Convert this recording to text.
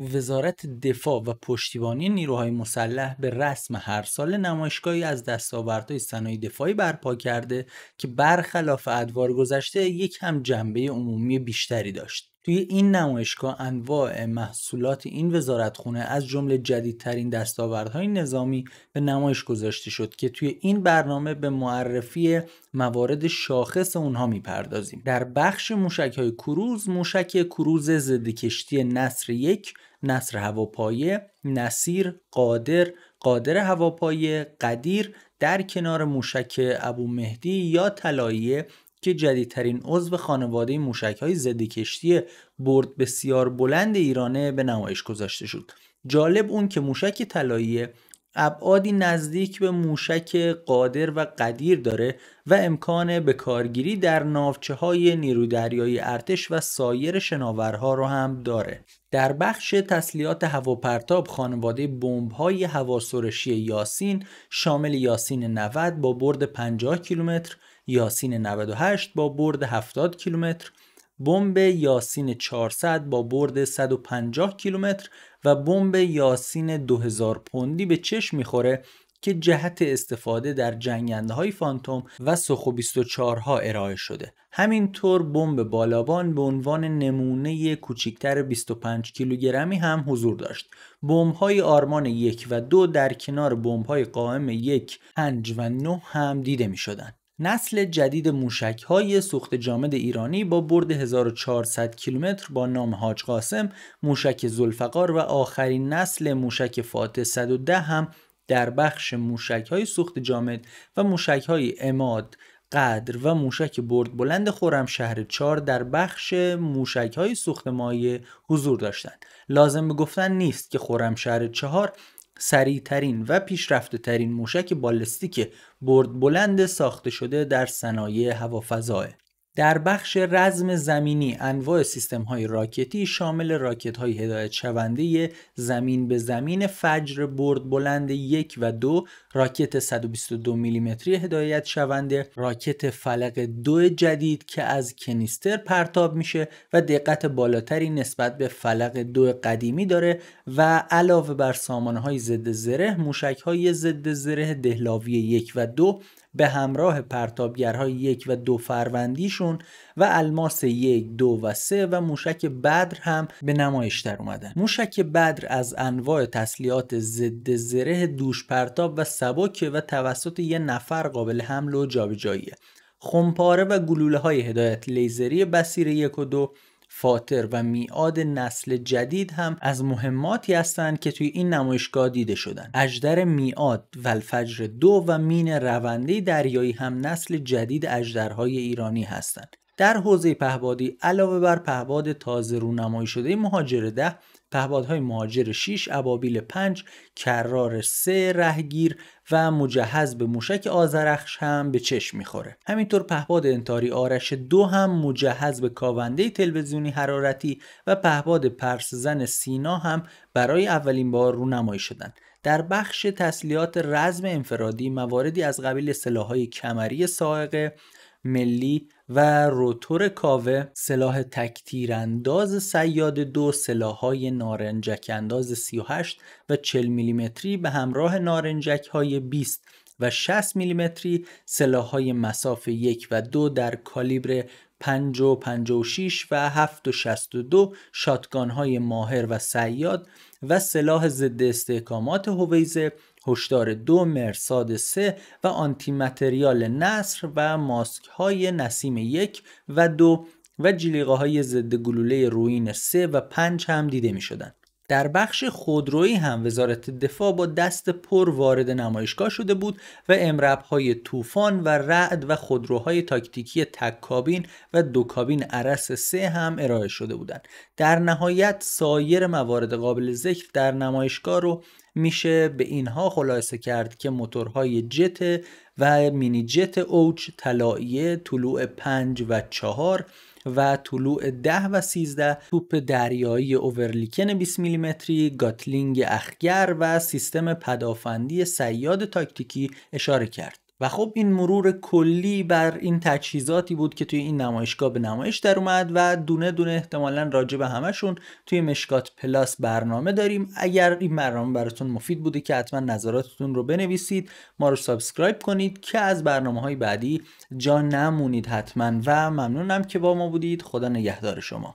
وزارت دفاع و پشتیبانی نیروهای مسلح به رسم هر سال نمایشگاهی از دستاوردهای صنایع دفاعی برپا کرده که برخلاف ادوار گذشته یک هم جنبه عمومی بیشتری داشت. توی این نمایشگاه انواع محصولات این وزارتخونه از جمله جدیدترین دستاوردهای نظامی به نمایش گذاشته شد که توی این برنامه به معرفی موارد شاخص اونها میپردازیم در بخش موشک های کروز موشک کروز ضد کشتی نصر یک نصر هواپایه نصیر قادر قادر هواپایه قدیر در کنار موشک ابو مهدی یا طلاییه که جدیدترین عضو خانواده موشک های ضد کشتی برد بسیار بلند ایرانه به نمایش گذاشته شد جالب اون که موشک طلایی ابعادی نزدیک به موشک قادر و قدیر داره و امکان به کارگیری در ناوچه های نیروی دریایی ارتش و سایر شناورها رو هم داره در بخش تسلیحات هواپرتاب خانواده بمب های هواسرشی یاسین شامل یاسین 90 با برد 50 کیلومتر یاسین 98 با برد 70 کیلومتر بمب یاسین 400 با برد 150 کیلومتر و بمب یاسین 2000 پوندی به چشم میخوره که جهت استفاده در جنگنده های فانتوم و سخو 24 ها ارائه شده همینطور بمب بالابان به عنوان نمونه کوچکتر 25 کیلوگرمی هم حضور داشت بمب های آرمان یک و دو در کنار بمب های قائم یک 5 و 9 هم دیده می شدن. نسل جدید موشک های سوخت جامد ایرانی با برد 1400 کیلومتر با نام حاج قاسم، موشک زلفقار و آخرین نسل موشک فاتح 110 هم در بخش موشک های سوخت جامد و موشک های اماد قدر و موشک برد بلند خورم شهر 4 در بخش موشک های سوخت مایه حضور داشتند. لازم به گفتن نیست که خورم شهر چهار ترین و پیشرفته ترین موشک بالستیک برد بلند ساخته شده در صنایع هوافضاه در بخش رزم زمینی انواع سیستم های راکتی شامل راکت های هدایت شونده زمین به زمین فجر برد بلند یک و دو راکت 122 میلیمتری هدایت شونده راکت فلق دو جدید که از کنیستر پرتاب میشه و دقت بالاتری نسبت به فلق دو قدیمی داره و علاوه بر سامانه های ضد زره موشک های ضد زره دهلاوی یک و دو به همراه پرتابگرهای یک و دو فروندیشون و الماس یک دو و سه و موشک بدر هم به نمایش در اومدن موشک بدر از انواع تسلیحات ضد زره دوش پرتاب و سبکه و توسط یه نفر قابل حمل و جابجاییه خمپاره و گلوله های هدایت لیزری بسیر یک و دو فاتر و میعاد نسل جدید هم از مهماتی هستند که توی این نمایشگاه دیده شدن اجدر میعاد و الفجر دو و مین رونده دریایی هم نسل جدید اجدرهای ایرانی هستند در حوزه پهبادی علاوه بر پهباد تازه رونمایی شده مهاجر ده پهبادهای مهاجر 6 ابابیل 5 کرار 3 رهگیر و مجهز به موشک آزرخش هم به چشم میخوره همینطور پهباد انتاری آرش دو هم مجهز به کاونده تلویزیونی حرارتی و پهباد پرسزن سینا هم برای اولین بار رونمایی شدند در بخش تسلیحات رزم انفرادی مواردی از قبیل سلاحهای کمری سائقه ملی و روتور کاوه سلاح انداز سیاد دو های نارنجک انداز 38 و 40 میلیمتری به همراه نارنجک های 20 و 60 میلیمتری های مسافه 1 و دو در کالیبر 5 و 56 و 7 و 62 شاتگان های ماهر و سیاد و سلاح ضد استحکامات هویزه هشدار دو مرساد سه و آنتی متریال نصر و ماسک های نسیم یک و دو و جلیقه های ضد گلوله روین سه و پنج هم دیده می شدن. در بخش خودرویی هم وزارت دفاع با دست پر وارد نمایشگاه شده بود و امرب های طوفان و رعد و خودروهای تاکتیکی تک کابین و دو کابین عرس سه هم ارائه شده بودند. در نهایت سایر موارد قابل ذکر در نمایشگاه رو میشه به اینها خلاصه کرد که موتورهای جت و مینی جت اوج طلاییه طلوع 5 و 4 و طلوع 10 و 13 توپ دریایی اوورلیکن 20 میلیمتری گاتلینگ اخگر و سیستم پدافندی سیاد تاکتیکی اشاره کرد و خب این مرور کلی بر این تجهیزاتی بود که توی این نمایشگاه به نمایش در اومد و دونه دونه احتمالا راجع به همشون توی مشکات پلاس برنامه داریم اگر این برنامه براتون مفید بوده که حتما نظراتتون رو بنویسید ما رو سابسکرایب کنید که از برنامه های بعدی جا نمونید حتما و ممنونم که با ما بودید خدا نگهدار شما